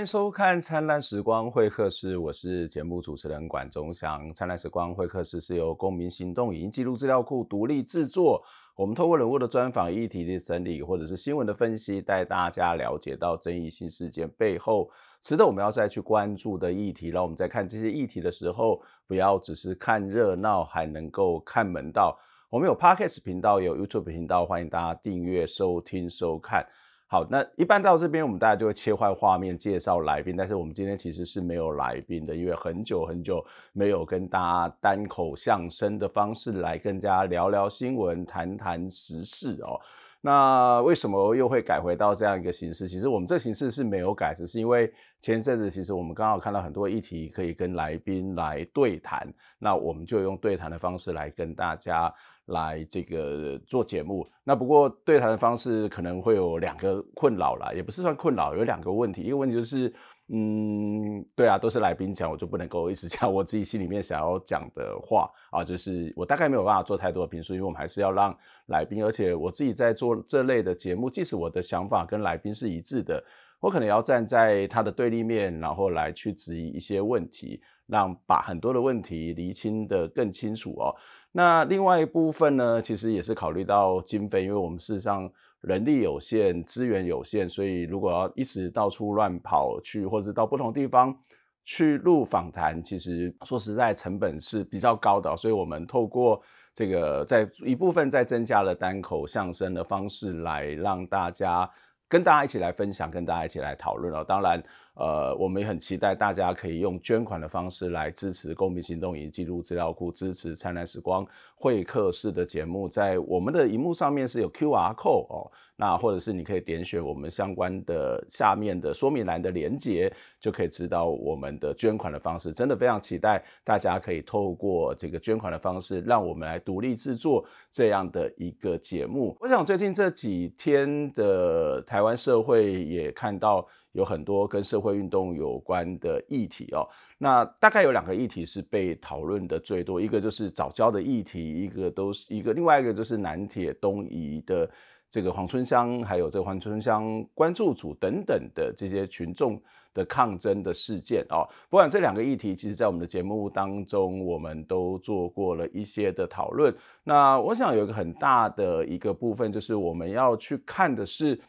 欢迎收看《灿烂时光会客室》，我是节目主持人管中祥。《灿烂时光会客室》是由公民行动影音记录资料库独立制作。我们透过人物的专访、议题的整理，或者是新闻的分析，带大家了解到争议性事件背后值得我们要再去关注的议题让我们在看这些议题的时候，不要只是看热闹，还能够看门道。我们有 Podcast 频道，有 YouTube 频道，欢迎大家订阅收听收看。好，那一般到这边，我们大家就会切换画面介绍来宾。但是我们今天其实是没有来宾的，因为很久很久没有跟大家单口相声的方式来大家聊聊新闻、谈谈时事哦。那为什么又会改回到这样一个形式？其实我们这形式是没有改，只是因为前一阵子其实我们刚好看到很多议题可以跟来宾来对谈，那我们就用对谈的方式来跟大家。来这个做节目，那不过对谈的方式可能会有两个困扰啦，也不是算困扰，有两个问题。一个问题就是，嗯，对啊，都是来宾讲，我就不能够一直讲我自己心里面想要讲的话啊，就是我大概没有办法做太多的评述，因为我们还是要让来宾。而且我自己在做这类的节目，即使我的想法跟来宾是一致的，我可能要站在他的对立面，然后来去质疑一些问题，让把很多的问题厘清的更清楚哦。那另外一部分呢，其实也是考虑到经费，因为我们事实上人力有限，资源有限，所以如果要一直到处乱跑去，或者到不同地方去录访谈，其实说实在成本是比较高的，所以我们透过这个在一部分在增加了单口相声的方式来让大家跟大家一起来分享，跟大家一起来讨论哦。当然。呃，我们也很期待大家可以用捐款的方式来支持公民行动，以及进入资料库支持灿烂时光会客室的节目。在我们的荧幕上面是有 Q R code 哦，那或者是你可以点选我们相关的下面的说明栏的连接，就可以知道我们的捐款的方式。真的非常期待大家可以透过这个捐款的方式，让我们来独立制作这样的一个节目。我想最近这几天的台湾社会也看到。有很多跟社会运动有关的议题哦，那大概有两个议题是被讨论的最多，一个就是早教的议题，一个都是一个另外一个就是南铁东移的这个黄春香，还有这黄春香关注组等等的这些群众的抗争的事件哦，不管这两个议题，其实在我们的节目当中，我们都做过了一些的讨论。那我想有一个很大的一个部分，就是我们要去看的是。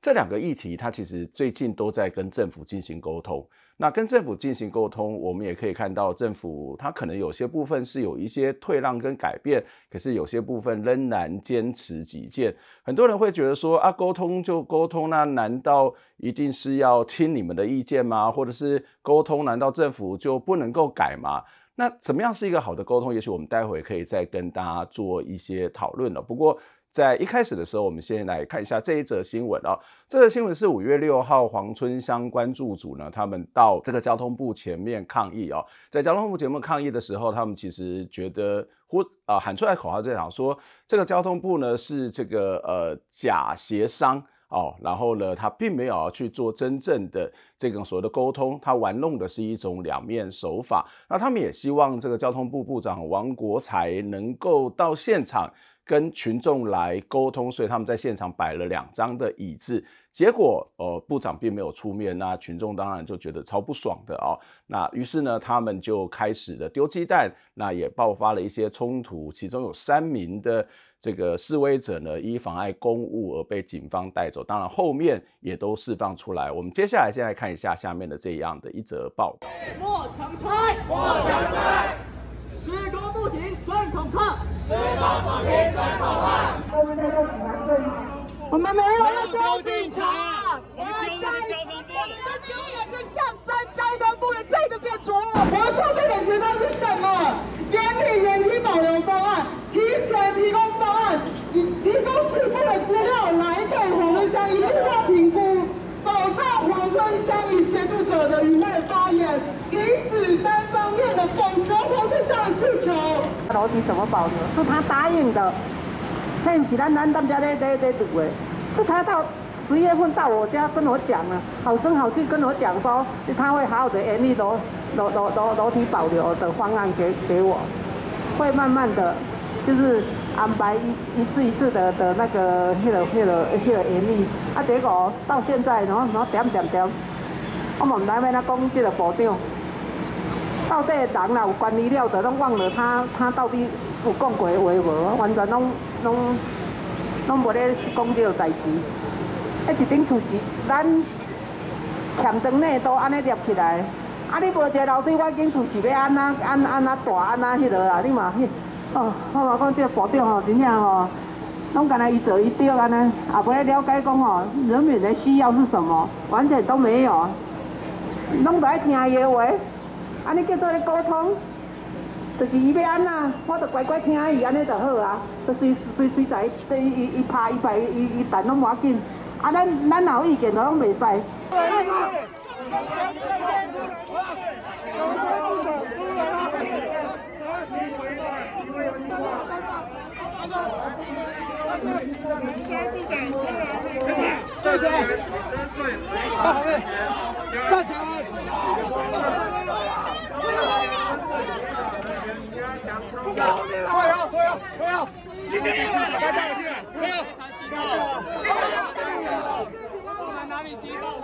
这两个议题，它其实最近都在跟政府进行沟通。那跟政府进行沟通，我们也可以看到，政府它可能有些部分是有一些退让跟改变，可是有些部分仍然坚持己见。很多人会觉得说啊，沟通就沟通，那难道一定是要听你们的意见吗？或者是沟通，难道政府就不能够改吗？那怎么样是一个好的沟通？也许我们待会可以再跟大家做一些讨论了。不过，在一开始的时候，我们先来看一下这一则新闻啊。这则新闻是五月六号，黄春香关注组呢，他们到这个交通部前面抗议哦。在交通部前面抗议的时候，他们其实觉得呼啊喊出来口号，就想说这个交通部呢是这个呃假协商哦，然后呢他并没有去做真正的这种所谓的沟通，他玩弄的是一种两面手法。那他们也希望这个交通部部长王国才能够到现场。跟群众来沟通，所以他们在现场摆了两张的椅子，结果呃部长并没有出面，那群众当然就觉得超不爽的啊，那于是呢他们就开始了丢鸡蛋，那也爆发了一些冲突，其中有三名的这个示威者呢，因妨碍公务而被警方带走，当然后面也都释放出来。我们接下来现在看一下下面的这样的一则报。施工不停真可怕！施工不停真可怕！我们我们没有要警察，我们在，我们的第一个是象征交通部的这个建筑。我们说这的时代是什么？言语、原音保留方案，提前提供方案，提提供事故的资料来给黄村乡，一定要评估，保障黄村乡与协助者的舆论发言，停止单方面的。楼梯怎么保留？是他答应的，那不是咱咱咱家在在在赌的，是他到十月份到我家跟我讲了，好声好气跟我讲说他会好好的安利楼楼楼楼楼梯保留的方案给给我，会慢慢的就是安排一一次一次的的那个那个那个那个安利，啊结果到现在然后然后点点点，我们明白他讲这个保定。到底人啦有关理了的，拢忘了他他到底有讲过话无？完全拢拢拢无咧讲即个代志。迄一顶厝是咱墙长呢都安尼立起来。啊，你无一个楼梯，我建厝是要安那安安那大安那迄落啊？你嘛，迄。哦，我来讲即个部长吼，真正吼，拢干那一坐一吊安尼，也无咧了解讲吼人民的需要是什么，完全都没有，拢都爱听伊的话。安尼叫做咧沟通，就是伊要安那，我就乖乖听啊，伊安尼就好啊。就随随随在，一一一拍一摆，伊伊弹拢要紧。啊，咱咱若有意见，我讲未使。我们在哪里激动？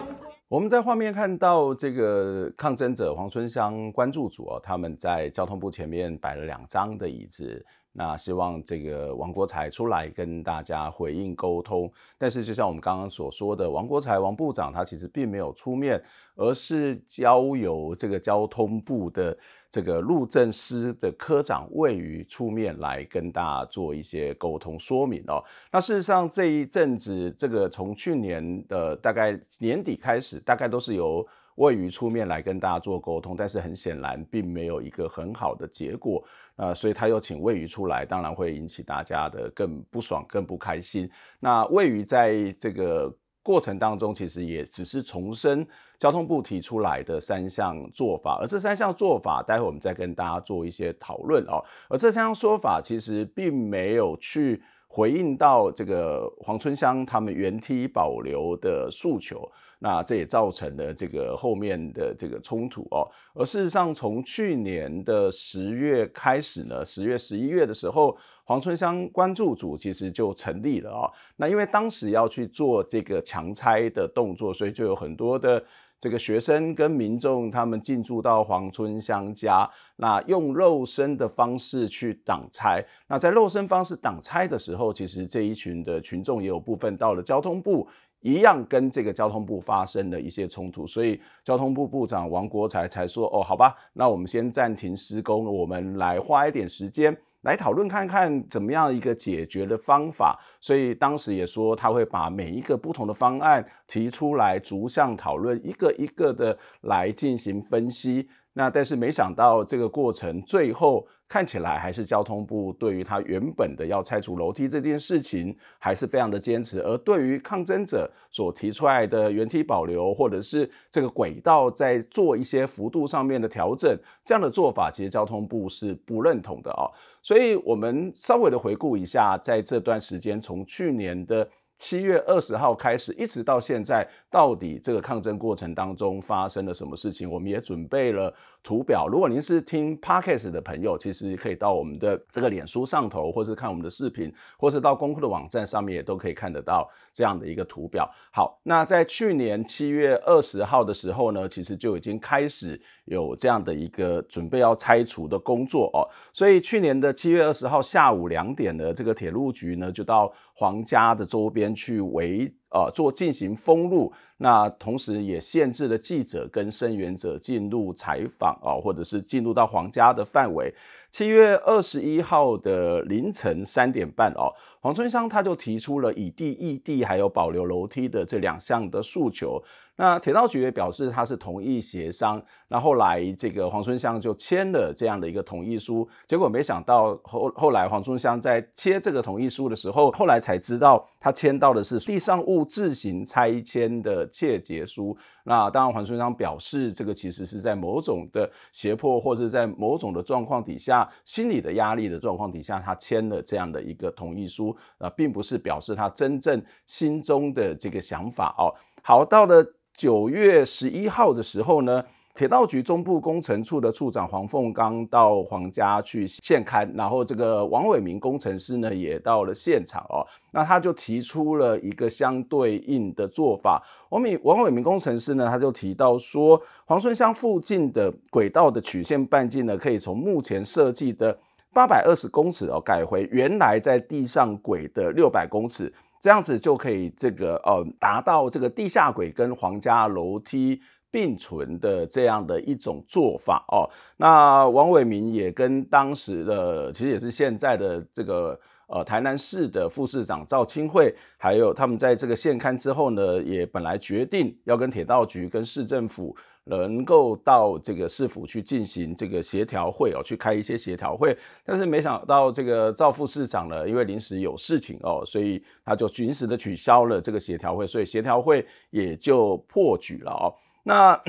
我们在画面看到这个抗争者黄春香关注组哦，他们在交通部前面摆了两张的椅子。那希望这个王国才出来跟大家回应沟通，但是就像我们刚刚所说的，王国才王部长他其实并没有出面，而是交由这个交通部的这个路政司的科长魏瑜出面来跟大家做一些沟通说明哦。那事实上这一阵子，这个从去年的大概年底开始，大概都是由魏于出面来跟大家做沟通，但是很显然并没有一个很好的结果。呃，所以他又请魏瑜出来，当然会引起大家的更不爽、更不开心。那魏瑜在这个过程当中，其实也只是重申交通部提出来的三项做法，而这三项做法，待会我们再跟大家做一些讨论哦。而这三项说法，其实并没有去回应到这个黄春香他们原梯保留的诉求。那这也造成了这个后面的这个冲突哦。而事实上，从去年的十月开始呢，十月、十一月的时候，黄春香关注组其实就成立了哦。那因为当时要去做这个强拆的动作，所以就有很多的这个学生跟民众，他们进驻到黄春香家，那用肉身的方式去挡拆。那在肉身方式挡拆的时候，其实这一群的群众也有部分到了交通部。一样跟这个交通部发生了一些冲突，所以交通部部长王国才才说：“哦，好吧，那我们先暂停施工，我们来花一点时间来讨论看看怎么样一个解决的方法。”所以当时也说他会把每一个不同的方案提出来，逐项讨论，一个一个的来进行分析。那但是没想到这个过程最后。看起来还是交通部对于他原本的要拆除楼梯这件事情还是非常的坚持，而对于抗争者所提出来的原梯保留或者是这个轨道在做一些幅度上面的调整，这样的做法其实交通部是不认同的啊。所以，我们稍微的回顾一下，在这段时间，从去年的七月二十号开始，一直到现在，到底这个抗争过程当中发生了什么事情，我们也准备了。图表，如果您是听 podcast 的朋友，其实可以到我们的这个脸书上头，或是看我们的视频，或是到公库的网站上面也都可以看得到这样的一个图表。好，那在去年七月二十号的时候呢，其实就已经开始有这样的一个准备要拆除的工作哦。所以去年的七月二十号下午两点的这个铁路局呢，就到皇家的周边去围。啊，做进行封路，那同时也限制了记者跟声援者进入采访啊，或者是进入到皇家的范围。七月二十一号的凌晨三点半，哦，黄春香他就提出了以地易地还有保留楼梯的这两项的诉求。那铁道局也表示他是同意协商。那后来这个黄春香就签了这样的一个同意书，结果没想到后后来黄春香在签这个同意书的时候，后来才知道他签到的是地上物自行拆迁的窃结书。那当然，黄春香表示这个其实是在某种的胁迫，或者在某种的状况底下、心理的压力的状况底下，他签了这样的一个同意书啊，并不是表示他真正心中的这个想法哦。好，到了。九月十一号的时候呢，铁道局中部工程处的处长黄凤刚到黄家去现勘，然后这个王伟明工程师呢也到了现场哦，那他就提出了一个相对应的做法。王伟王伟明工程师呢，他就提到说，黄村乡附近的轨道的曲线半径呢，可以从目前设计的八百二十公尺哦，改回原来在地上轨的六百公尺。这样子就可以这个呃达到这个地下轨跟皇家楼梯并存的这样的一种做法哦。那王伟民也跟当时的其实也是现在的这个呃台南市的副市长赵清惠，还有他们在这个现刊之后呢，也本来决定要跟铁道局跟市政府。能够到这个市府去进行这个协调会哦，去开一些协调会，但是没想到这个赵副市长呢，因为临时有事情哦，所以他就临时的取消了这个协调会，所以协调会也就破局了哦。那。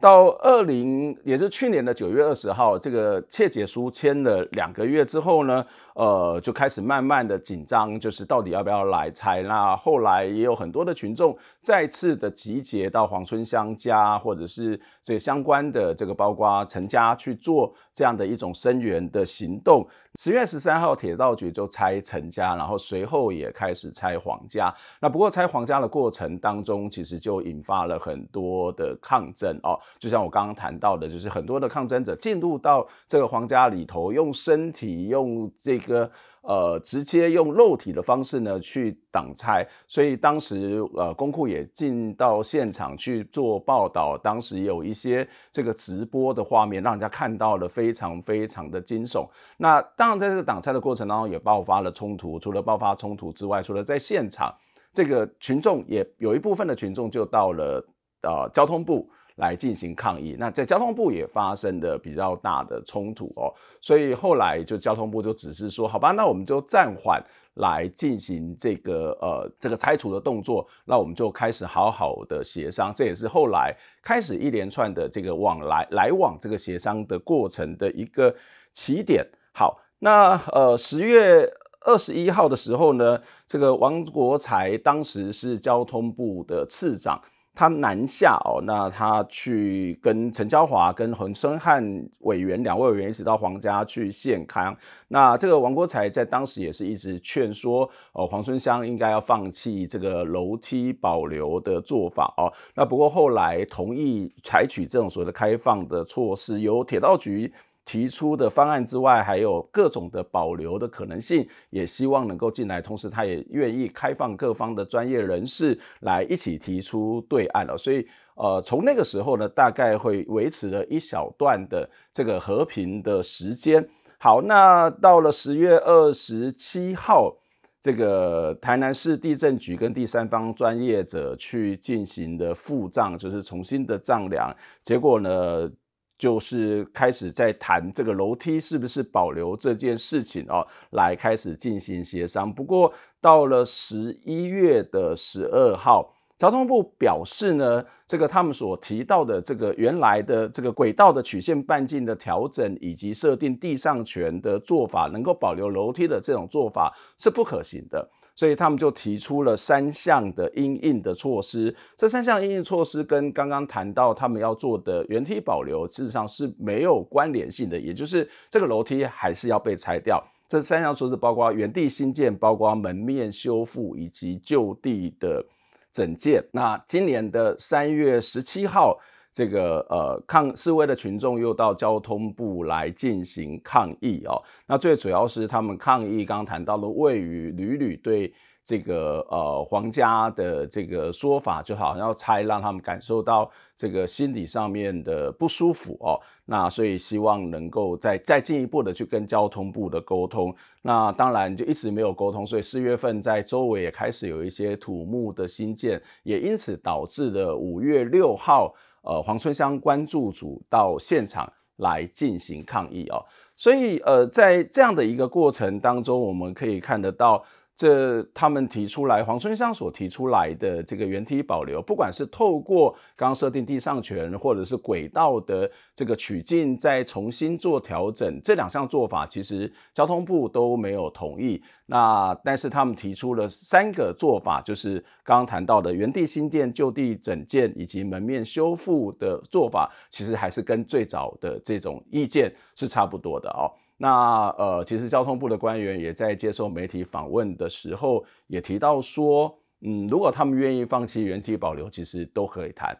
到二零也是去年的九月二十号，这个切结书签了两个月之后呢，呃，就开始慢慢的紧张，就是到底要不要来拆。那后来也有很多的群众再次的集结到黄春香家，或者是这个相关的这个包括陈家去做这样的一种声援的行动。十月十三号，铁道局就拆陈家，然后随后也开始拆黄家。那不过拆黄家的过程当中，其实就引发了很多的抗争哦。就像我刚刚谈到的，就是很多的抗争者进入到这个皇家里头，用身体、用这个呃直接用肉体的方式呢去挡拆。所以当时呃，公库也进到现场去做报道，当时有一些这个直播的画面，让人家看到了非常非常的惊悚。那当然，在这个挡拆的过程当中也爆发了冲突。除了爆发冲突之外，除了在现场，这个群众也有一部分的群众就到了呃交通部。来进行抗议，那在交通部也发生的比较大的冲突哦，所以后来就交通部就只是说，好吧，那我们就暂缓来进行这个呃这个拆除的动作，那我们就开始好好的协商，这也是后来开始一连串的这个往来来往这个协商的过程的一个起点。好，那呃十月二十一号的时候呢，这个王国才当时是交通部的次长。他南下哦，那他去跟陈昭华、跟洪春汉委员两位委员一起到皇家去献康。那这个王国才在当时也是一直劝说，哦，黄春香应该要放弃这个楼梯保留的做法哦。那不过后来同意采取这种所谓的开放的措施，由铁道局。提出的方案之外，还有各种的保留的可能性，也希望能够进来。同时，他也愿意开放各方的专业人士来一起提出对案了。所以，呃，从那个时候呢，大概会维持了一小段的这个和平的时间。好，那到了十月二十七号，这个台南市地震局跟第三方专业者去进行的复账，就是重新的丈量，结果呢？就是开始在谈这个楼梯是不是保留这件事情哦，来开始进行协商。不过到了十一月的十二号，交通部表示呢，这个他们所提到的这个原来的这个轨道的曲线半径的调整，以及设定地上权的做法，能够保留楼梯的这种做法是不可行的。所以他们就提出了三项的应应的措施，这三项应应措施跟刚刚谈到他们要做的原梯保留，事实上是没有关联性的，也就是这个楼梯还是要被拆掉。这三项措施包括原地新建，包括门面修复以及就地的整建。那今年的三月十七号。这个呃，抗示威的群众又到交通部来进行抗议哦。那最主要是他们抗议，刚刚谈到了位于屡屡对这个呃皇家的这个说法，就好像要拆，让他们感受到这个心理上面的不舒服哦。那所以希望能够再再进一步的去跟交通部的沟通。那当然就一直没有沟通，所以四月份在周围也开始有一些土木的新建，也因此导致了五月六号。呃，黄春香关注组到现场来进行抗议哦。所以呃，在这样的一个过程当中，我们可以看得到。这他们提出来，黄春香所提出来的这个原地保留，不管是透过刚刚设定地上权或者是轨道的这个曲径再重新做调整，这两项做法其实交通部都没有同意。那但是他们提出了三个做法，就是刚刚谈到的原地新建、就地整建以及门面修复的做法，其实还是跟最早的这种意见是差不多的哦。那呃，其实交通部的官员也在接受媒体访问的时候，也提到说，嗯，如果他们愿意放弃原籍保留，其实都可以谈。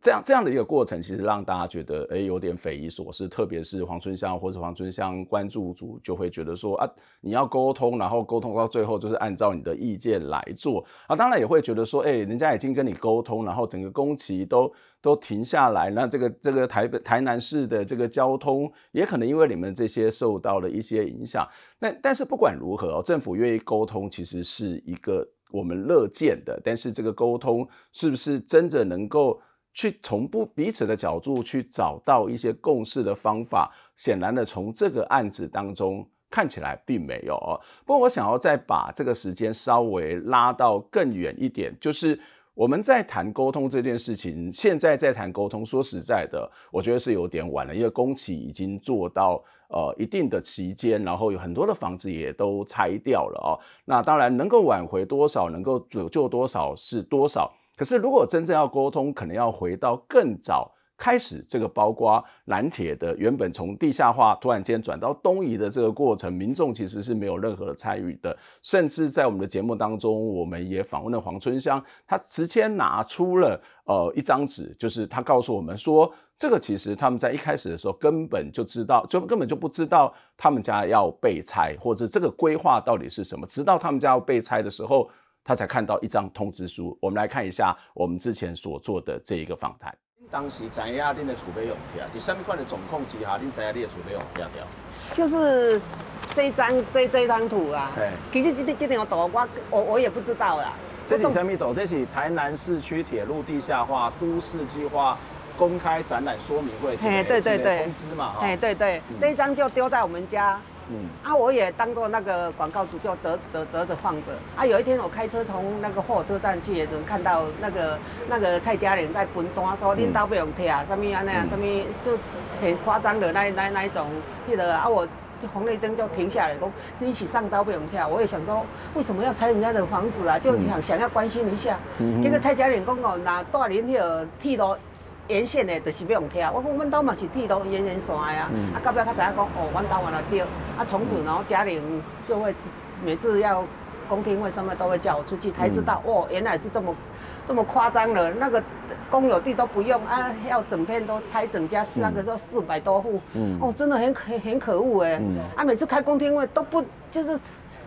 这样这样的一个过程，其实让大家觉得，哎，有点匪夷所思。特别是黄春香或者黄春香关注组，就会觉得说，啊，你要沟通，然后沟通到最后就是按照你的意见来做。啊，当然也会觉得说，哎，人家已经跟你沟通，然后整个工期都都停下来，那这个这个台台南市的这个交通，也可能因为你们这些受到了一些影响。但但是不管如何，政府愿意沟通，其实是一个我们乐见的。但是这个沟通是不是真的能够？去从不彼此的角度去找到一些共识的方法，显然的从这个案子当中看起来并没有。不过我想要再把这个时间稍微拉到更远一点，就是我们在谈沟通这件事情，现在在谈沟通，说实在的，我觉得是有点晚了，因为公企已经做到呃一定的期间，然后有很多的房子也都拆掉了哦。那当然能够挽回多少，能够补救多少是多少。可是，如果真正要沟通，可能要回到更早开始这个，包括南铁的原本从地下化突然间转到东移的这个过程，民众其实是没有任何的参与的。甚至在我们的节目当中，我们也访问了黄春香，他直接拿出了呃一张纸，就是他告诉我们说，这个其实他们在一开始的时候根本就知道，就根本就不知道他们家要被拆，或者这个规划到底是什么，直到他们家要被拆的时候。他才看到一张通知书。我们来看一下我们之前所做的这一个访谈。当时在亚丁的储备用地第三部分的总控图哈，你在哪里的储备用地掉？就是这一张这这张图啊。哎。其实这这张图我我我也不知道啦。这是什么图？这是台南市区铁路地下化都市计划公开展览说明会。哎，对对对。通知嘛，哎，对对。这一张就丢在我们家。嗯啊，我也当过那个广告主，就折折折着放着啊。有一天我开车从那个火车站去，也能看到那个那个蔡家岭在分单，说恁刀不用贴，什么啊那样，什么就很夸张的那那那一种，记得啊，我就红绿灯就停下来，说一起上刀不用跳。我也想说，为什么要拆人家的房子啊？就想想要关心一下。这个蔡家岭讲哦，那大连那个剃刀。沿线的就是不用听，我讲阮兜嘛是地图沿线线啊，啊到后才知影讲哦，阮兜原来对，啊从此然后家里就会每次要公听会，什么都会叫我出去才知道哦，原来是这么这么夸张的，那个公有地都不用啊，要整片都拆整家，那个时候四百多户，哦真的很很很可恶哎，啊每次开公听会都不就是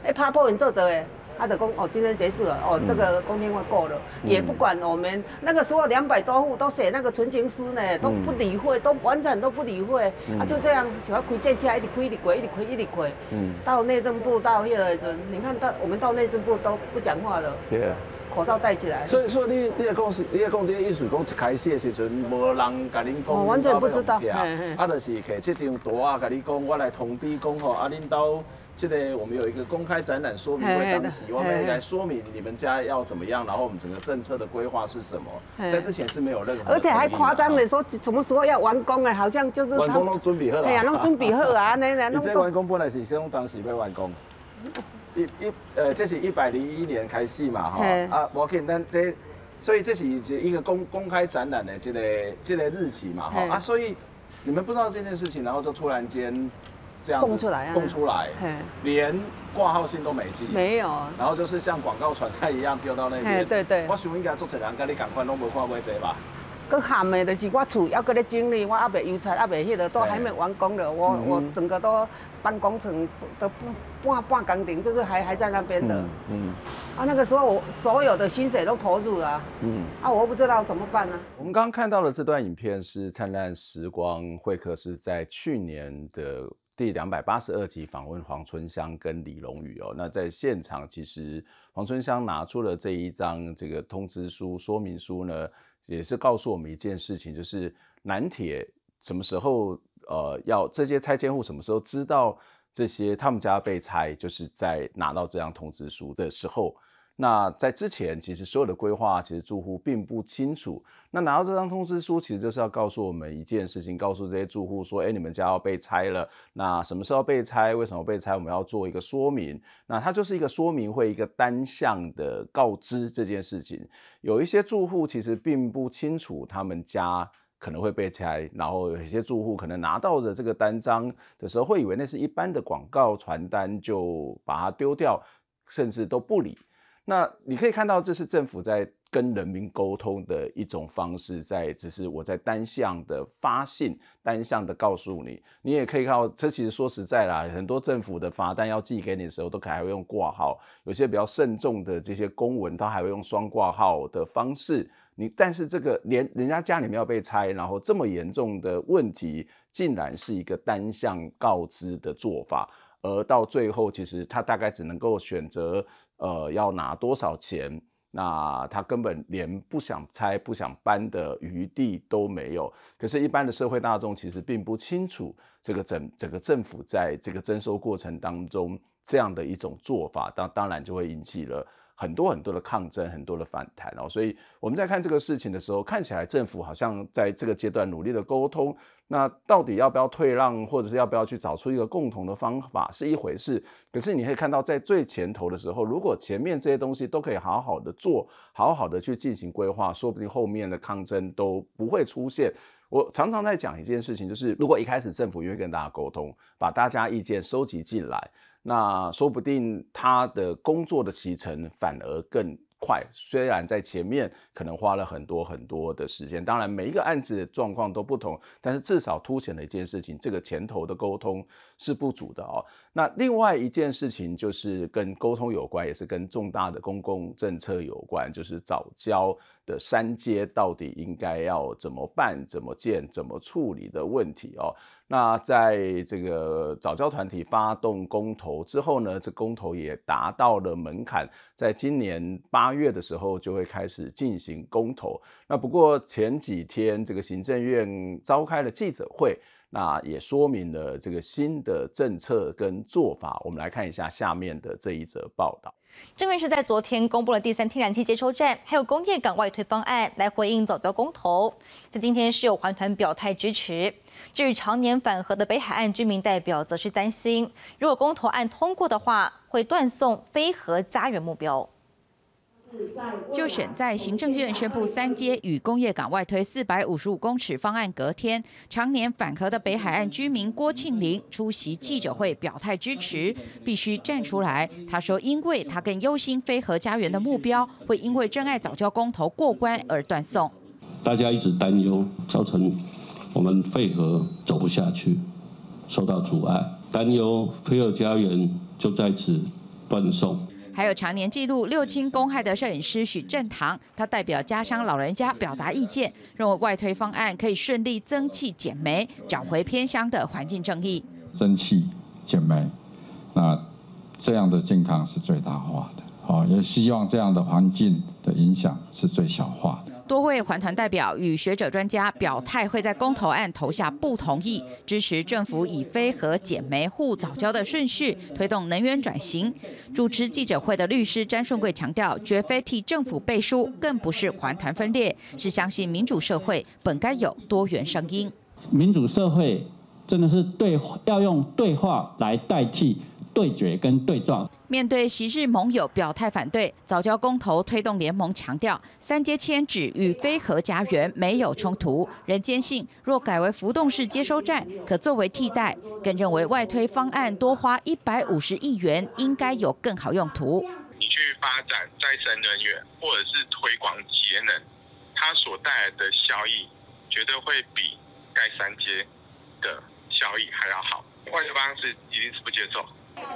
哎怕破人做贼哎。他都讲哦，今天结束了哦，这个公天会过了，也不管我们那个时候两百多户都写那个存钱诗呢，都不理会，都完全都不理会，啊，就这样就要亏这去，一直亏，一直亏，一直亏，一直亏。嗯。到内政部到迄阵，你看到我们到内政部都不讲话了，口罩戴起来。所以，说，你你，你讲是，你讲你个意思，讲一开始的时阵，无人甲恁讲，完全不知道，啊，就是摕这张图啊，甲你讲，我来通知讲吼，啊，恁到。记得我们有一个公开展览说明会，当时我们来说明你们家要怎么样，然后我们整个政策的规划是什么。在之前是没有任何而且还夸张的说，什么时候要完工了？好像就是完工拢准备好了。哎呀，弄准备好啊！那 那你这完工本来是说当时要完工。一一呃，这是一百零一年开戏嘛，哈啊，我可以咱这，所以这是一个公公开展览的这个这个日期嘛，哈啊，所以你们不知道这件事情，然后就突然间。这样蹦出来，蹦出来，连挂号信都没寄，没有。然后就是像广告传单一样丢到那边。对对。我想应该做这两个，你赶快弄无看买侪吧？佫含的，就是我厝要佮你整理，我阿爸油漆，阿爸迄个都还没完工了。我我整个都办工程都半半半工程，就是还还在那边的。嗯。啊，那个时候我所有的薪水都投入了。嗯。啊，我不知道怎么办呢。我们刚刚看到的这段影片是灿烂时光会客室在去年的。第两百八十二集访问黄春香跟李龙宇哦，那在现场其实黄春香拿出了这一张这个通知书说明书呢，也是告诉我们一件事情，就是南铁什么时候呃要这些拆迁户什么时候知道这些他们家被拆，就是在拿到这张通知书的时候。那在之前，其实所有的规划，其实住户并不清楚。那拿到这张通知书，其实就是要告诉我们一件事情，告诉这些住户说：“哎，你们家要被拆了。那什么时候被拆？为什么被拆？我们要做一个说明。那它就是一个说明会，一个单向的告知这件事情。有一些住户其实并不清楚他们家可能会被拆，然后有一些住户可能拿到的这个单张的时候，会以为那是一般的广告传单，就把它丢掉，甚至都不理。那你可以看到，这是政府在跟人民沟通的一种方式，在只是我在单向的发信、单向的告诉你。你也可以看到，这其实说实在啦，很多政府的罚单要寄给你的时候，都可能还会用挂号；有些比较慎重的这些公文，它还会用双挂号的方式。你但是这个连人家家里面要被拆，然后这么严重的问题，竟然是一个单向告知的做法，而到最后，其实他大概只能够选择。呃，要拿多少钱？那他根本连不想拆、不想搬的余地都没有。可是，一般的社会大众其实并不清楚这个整整个政府在这个征收过程当中这样的一种做法，当当然就会引起了。很多很多的抗争，很多的反弹哦，所以我们在看这个事情的时候，看起来政府好像在这个阶段努力的沟通。那到底要不要退让，或者是要不要去找出一个共同的方法是一回事。可是你可以看到，在最前头的时候，如果前面这些东西都可以好好的做好好的去进行规划，说不定后面的抗争都不会出现。我常常在讲一件事情，就是如果一开始政府愿意跟大家沟通，把大家意见收集进来，那说不定他的工作的提成反而更快。虽然在前面可能花了很多很多的时间，当然每一个案子的状况都不同，但是至少凸显了一件事情：这个前头的沟通是不足的哦。那另外一件事情就是跟沟通有关，也是跟重大的公共政策有关，就是早教。的三阶到底应该要怎么办、怎么建、怎么处理的问题哦。那在这个早教团体发动公投之后呢，这公投也达到了门槛，在今年八月的时候就会开始进行公投。那不过前几天这个行政院召开了记者会。那也说明了这个新的政策跟做法。我们来看一下下面的这一则报道。正府是在昨天公布了第三天然气接收站还有工业港外推方案来回应早教公投。在今天是有环团表态支持，至于常年反核的北海岸居民代表，则是担心如果公投案通过的话，会断送非核家园目标。就选在行政院宣布三阶与工业港外推四百五十五公尺方案隔天，常年反核的北海岸居民郭庆林出席记者会表态支持，必须站出来。他说，因为他更忧心非核家园的目标会因为真爱早教公投过关而断送。大家一直担忧，造成我们废核走不下去，受到阻碍，担忧非核家园就在此断送。还有常年记录六亲公害的摄影师许正堂，他代表家乡老人家表达意见，认为外推方案可以顺利增气减煤，找回偏乡的环境正义。增气减煤，那这样的健康是最大化的，啊，也希望这样的环境的影响是最小化的。多位环团代表与学者专家表态，会在公投案投下不同意，支持政府以非核减煤户早交的顺序推动能源转型。主持记者会的律师詹顺贵强调，绝非替政府背书，更不是环团分裂，是相信民主社会本该有多元声音。民主社会真的是对要用对话来代替。对决跟对撞，面对昔日盟友表态反对，早教公投推动联盟强调，三阶迁址与非核家园没有冲突，仍坚信若改为浮动式接收站，可作为替代，更认为外推方案多花一百五十亿元应该有更好用途。你去发展再生能源，或者是推广节能，它所带来的效益，绝对会比盖三阶的效益还要好。外推方式一定是不接受。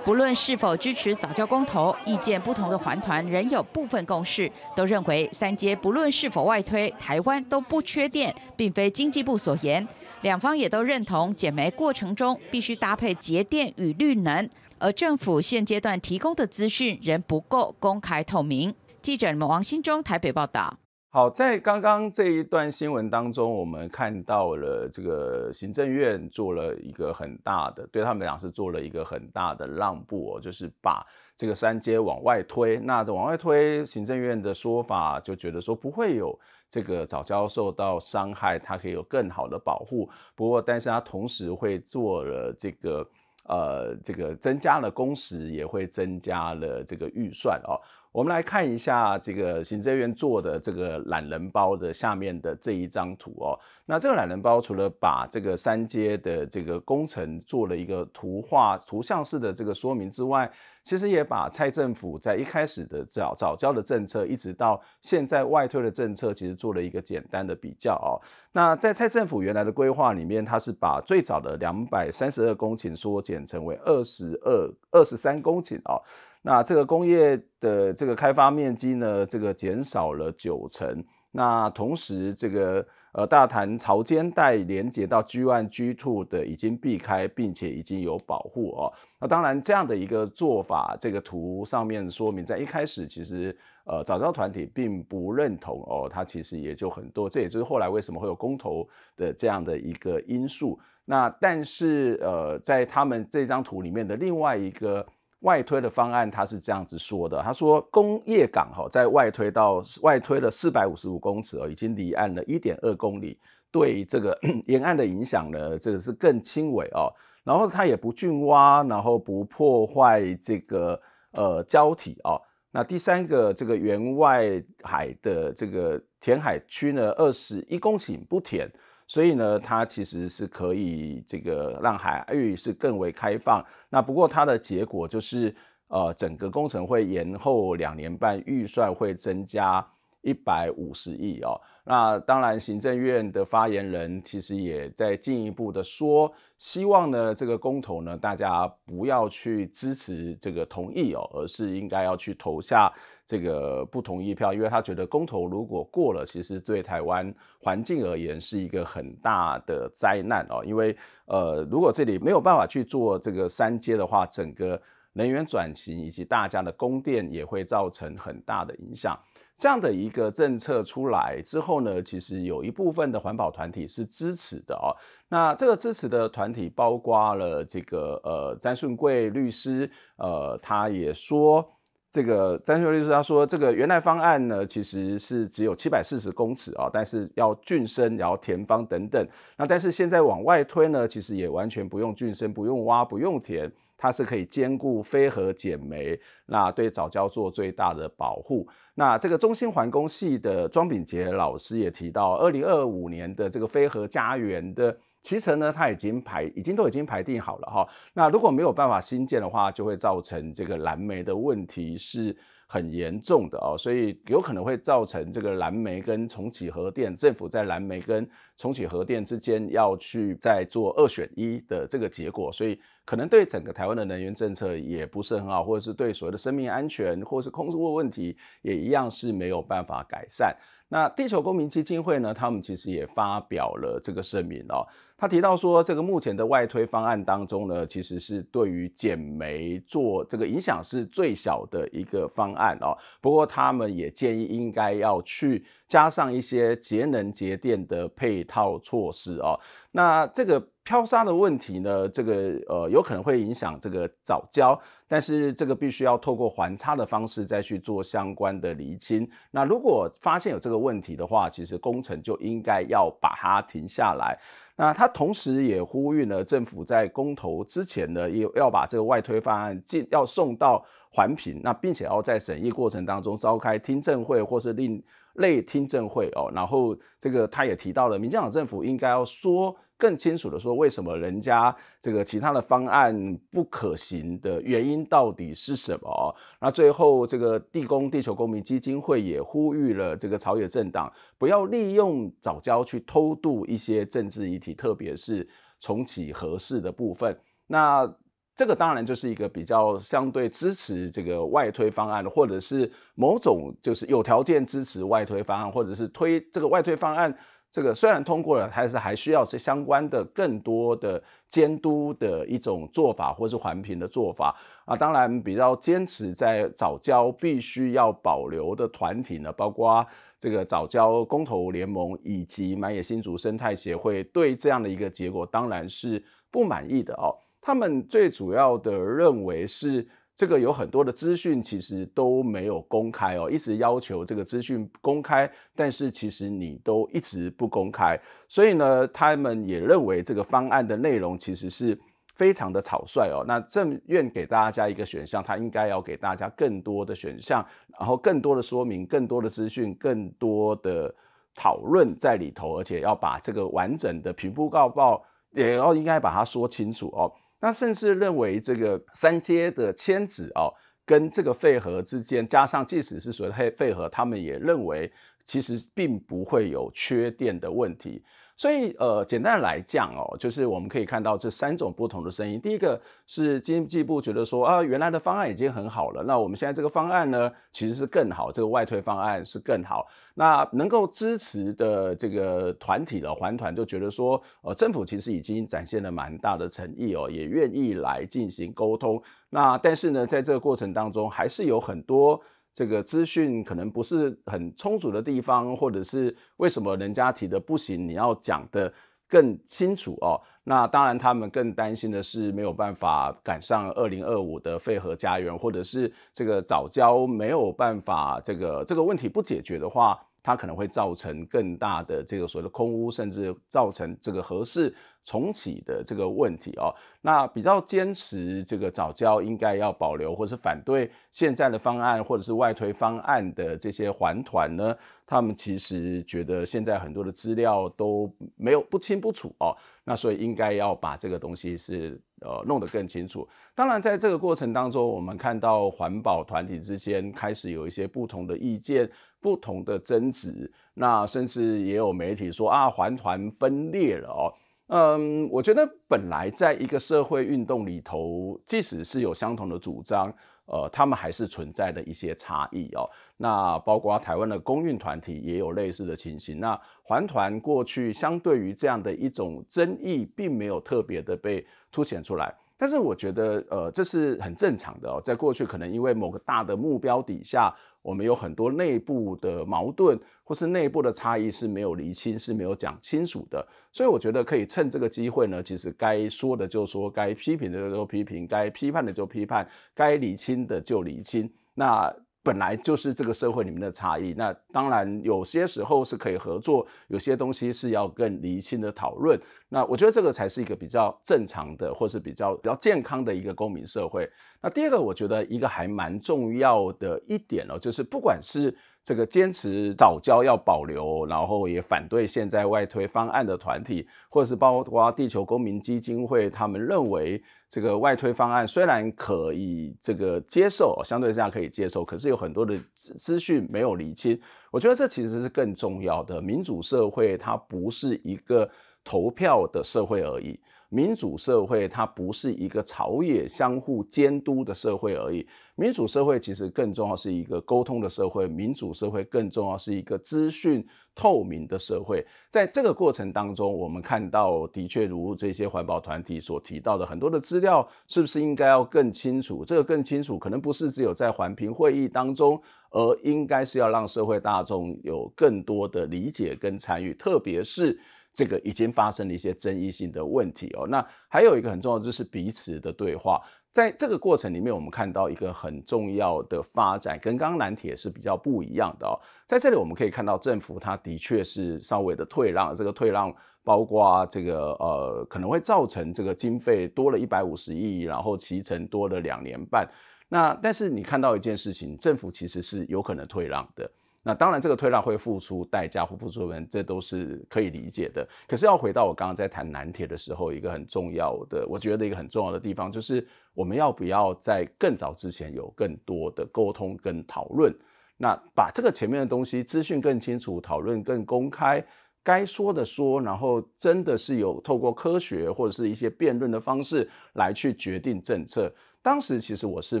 不论是否支持早教公投，意见不同的环团仍有部分共识，都认为三阶不论是否外推，台湾都不缺电，并非经济部所言。两方也都认同减煤过程中必须搭配节电与绿能，而政府现阶段提供的资讯仍不够公开透明。记者王新忠台北报道。好，在刚刚这一段新闻当中，我们看到了这个行政院做了一个很大的，对他们俩是做了一个很大的让步哦，就是把这个三阶往外推。那往外推，行政院的说法就觉得说不会有这个早教受到伤害，它可以有更好的保护。不过，但是它同时会做了这个，呃，这个增加了工时，也会增加了这个预算哦。我们来看一下这个行政院做的这个懒人包的下面的这一张图哦。那这个懒人包除了把这个三阶的这个工程做了一个图画、图像式的这个说明之外，其实也把蔡政府在一开始的早早教的政策，一直到现在外推的政策，其实做了一个简单的比较哦。那在蔡政府原来的规划里面，它是把最早的两百三十二公顷缩减成为二十二、二十三公顷哦。那这个工业的这个开发面积呢，这个减少了九成。那同时，这个呃大潭槽间带连接到 G one、G two 的已经避开，并且已经有保护哦。那当然，这样的一个做法，这个图上面说明，在一开始其实呃，早教团体并不认同哦。它其实也就很多，这也就是后来为什么会有公投的这样的一个因素。那但是呃，在他们这张图里面的另外一个。外推的方案，他是这样子说的：他说，工业港哈在外推到外推了四百五十五公尺哦，已经离岸了一点二公里，对这个 沿岸的影响呢，这个是更轻微哦。然后它也不浚挖，然后不破坏这个呃胶体哦。那第三个，这个员外海的这个填海区呢，二十一公顷不填。所以呢，它其实是可以这个让海域是更为开放。那不过它的结果就是，呃，整个工程会延后两年半，预算会增加。一百五十亿哦，那当然，行政院的发言人其实也在进一步的说，希望呢这个公投呢大家不要去支持这个同意哦，而是应该要去投下这个不同意票，因为他觉得公投如果过了，其实对台湾环境而言是一个很大的灾难哦，因为呃如果这里没有办法去做这个三阶的话，整个能源转型以及大家的供电也会造成很大的影响。这样的一个政策出来之后呢，其实有一部分的环保团体是支持的啊。那这个支持的团体包括了这个呃詹顺贵律师，呃他也说这个詹顺贵律师他说这个原来方案呢其实是只有七百四十公尺啊，但是要浚深然后填方等等。那但是现在往外推呢，其实也完全不用浚深，不用挖，不用填。它是可以兼顾非核减煤，那对早教做最大的保护。那这个中心环工系的庄炳杰老师也提到，二零二五年的这个非核家园的。其实呢，它已经排，已经都已经排定好了哈。那如果没有办法新建的话，就会造成这个蓝莓的问题是很严重的哦，所以有可能会造成这个蓝莓跟重启核电，政府在蓝莓跟重启核电之间要去再做二选一的这个结果，所以可能对整个台湾的能源政策也不是很好，或者是对所谓的生命安全，或者是空污问题也一样是没有办法改善。那地球公民基金会呢，他们其实也发表了这个声明哦。他提到说，这个目前的外推方案当中呢，其实是对于减煤做这个影响是最小的一个方案哦。不过他们也建议应该要去加上一些节能节电的配套措施哦。那这个。漂沙的问题呢，这个呃有可能会影响这个早交，但是这个必须要透过环差的方式再去做相关的厘清。那如果发现有这个问题的话，其实工程就应该要把它停下来。那他同时也呼吁呢，政府在公投之前呢，要要把这个外推方案进要送到环评，那并且要在审议过程当中召开听证会或是另。类听证会哦，然后这个他也提到了，民进党政府应该要说更清楚的说，为什么人家这个其他的方案不可行的原因到底是什么？那最后这个地公地球公民基金会也呼吁了这个朝野政党不要利用早教去偷渡一些政治议题，特别是重启合适的部分。那。这个当然就是一个比较相对支持这个外推方案，或者是某种就是有条件支持外推方案，或者是推这个外推方案。这个虽然通过了，还是还需要是相关的更多的监督的一种做法，或是环评的做法啊。当然，比较坚持在早教必须要保留的团体呢，包括这个早教公投联盟以及满野新竹生态协会，对这样的一个结果当然是不满意的哦。他们最主要的认为是，这个有很多的资讯其实都没有公开哦，一直要求这个资讯公开，但是其实你都一直不公开，所以呢，他们也认为这个方案的内容其实是非常的草率哦。那政院给大家一个选项，他应该要给大家更多的选项，然后更多的说明，更多的资讯，更多的讨论在里头，而且要把这个完整的评估告报也要应该把它说清楚哦。他甚至认为，这个三阶的千子哦，跟这个废合之间，加上即使是谓黑废合，他们也认为，其实并不会有缺电的问题。所以，呃，简单来讲哦，就是我们可以看到这三种不同的声音。第一个是经济部觉得说啊，原来的方案已经很好了，那我们现在这个方案呢，其实是更好，这个外推方案是更好。那能够支持的这个团体的还团就觉得说，呃，政府其实已经展现了蛮大的诚意哦，也愿意来进行沟通。那但是呢，在这个过程当中，还是有很多。这个资讯可能不是很充足的地方，或者是为什么人家提的不行，你要讲的更清楚哦。那当然，他们更担心的是没有办法赶上二零二五的废核家园，或者是这个早教没有办法，这个这个问题不解决的话。它可能会造成更大的这个所谓的空屋，甚至造成这个合适重启的这个问题哦。那比较坚持这个早教应该要保留，或是反对现在的方案，或者是外推方案的这些环团呢？他们其实觉得现在很多的资料都没有不清不楚哦。那所以应该要把这个东西是呃弄得更清楚。当然，在这个过程当中，我们看到环保团体之间开始有一些不同的意见。不同的争执，那甚至也有媒体说啊，环团分裂了哦。嗯，我觉得本来在一个社会运动里头，即使是有相同的主张，呃，他们还是存在的一些差异哦。那包括台湾的公运团体也有类似的情形。那环团过去相对于这样的一种争议，并没有特别的被凸显出来。但是我觉得，呃，这是很正常的哦。在过去，可能因为某个大的目标底下。我们有很多内部的矛盾，或是内部的差异是没有厘清、是没有讲清楚的，所以我觉得可以趁这个机会呢，其实该说的就说，该批评的就批评，该批判的就批判，该厘清的就厘清。那。本来就是这个社会里面的差异，那当然有些时候是可以合作，有些东西是要更理性的讨论。那我觉得这个才是一个比较正常的，或是比较比较健康的一个公民社会。那第二个，我觉得一个还蛮重要的一点哦，就是不管是。这个坚持早教要保留，然后也反对现在外推方案的团体，或者是包括地球公民基金会，他们认为这个外推方案虽然可以这个接受，相对之下可以接受，可是有很多的资资讯没有厘清。我觉得这其实是更重要的。民主社会它不是一个投票的社会而已，民主社会它不是一个朝野相互监督的社会而已。民主社会其实更重要是一个沟通的社会，民主社会更重要是一个资讯透明的社会。在这个过程当中，我们看到的确如这些环保团体所提到的，很多的资料是不是应该要更清楚？这个更清楚，可能不是只有在环评会议当中，而应该是要让社会大众有更多的理解跟参与，特别是这个已经发生了一些争议性的问题哦。那还有一个很重要就是彼此的对话。在这个过程里面，我们看到一个很重要的发展，跟刚刚南铁是比较不一样的哦。在这里我们可以看到，政府它的确是稍微的退让，这个退让包括这个呃，可能会造成这个经费多了一百五十亿，然后骑程多了两年半。那但是你看到一件事情，政府其实是有可能退让的。那当然，这个推拉会付出代价或付出成本，这都是可以理解的。可是要回到我刚刚在谈南铁的时候，一个很重要的，我觉得一个很重要的地方，就是我们要不要在更早之前有更多的沟通跟讨论？那把这个前面的东西资讯更清楚，讨论更公开，该说的说，然后真的是有透过科学或者是一些辩论的方式来去决定政策。当时其实我是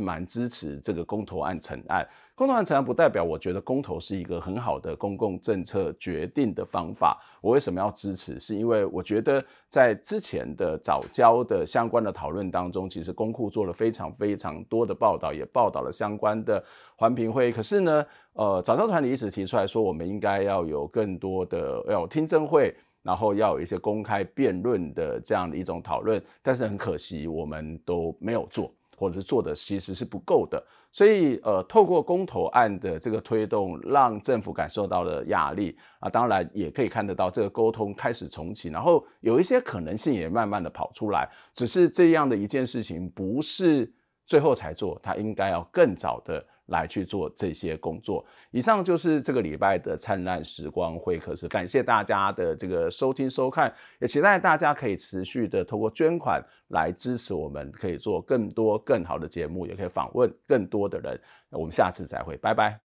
蛮支持这个公投案成案。公投当然不代表，我觉得公投是一个很好的公共政策决定的方法。我为什么要支持？是因为我觉得在之前的早教的相关的讨论当中，其实公库做了非常非常多的报道，也报道了相关的环评会。可是呢，呃，早教团里一直提出来说，我们应该要有更多的要听证会，然后要有一些公开辩论的这样的一种讨论。但是很可惜，我们都没有做，或者是做的其实是不够的。所以，呃，透过公投案的这个推动，让政府感受到了压力啊，当然也可以看得到这个沟通开始重启，然后有一些可能性也慢慢的跑出来，只是这样的一件事情不是最后才做，它应该要更早的。来去做这些工作。以上就是这个礼拜的灿烂时光会客室，感谢大家的这个收听收看，也期待大家可以持续的通过捐款来支持我们，可以做更多更好的节目，也可以访问更多的人。我们下次再会，拜拜。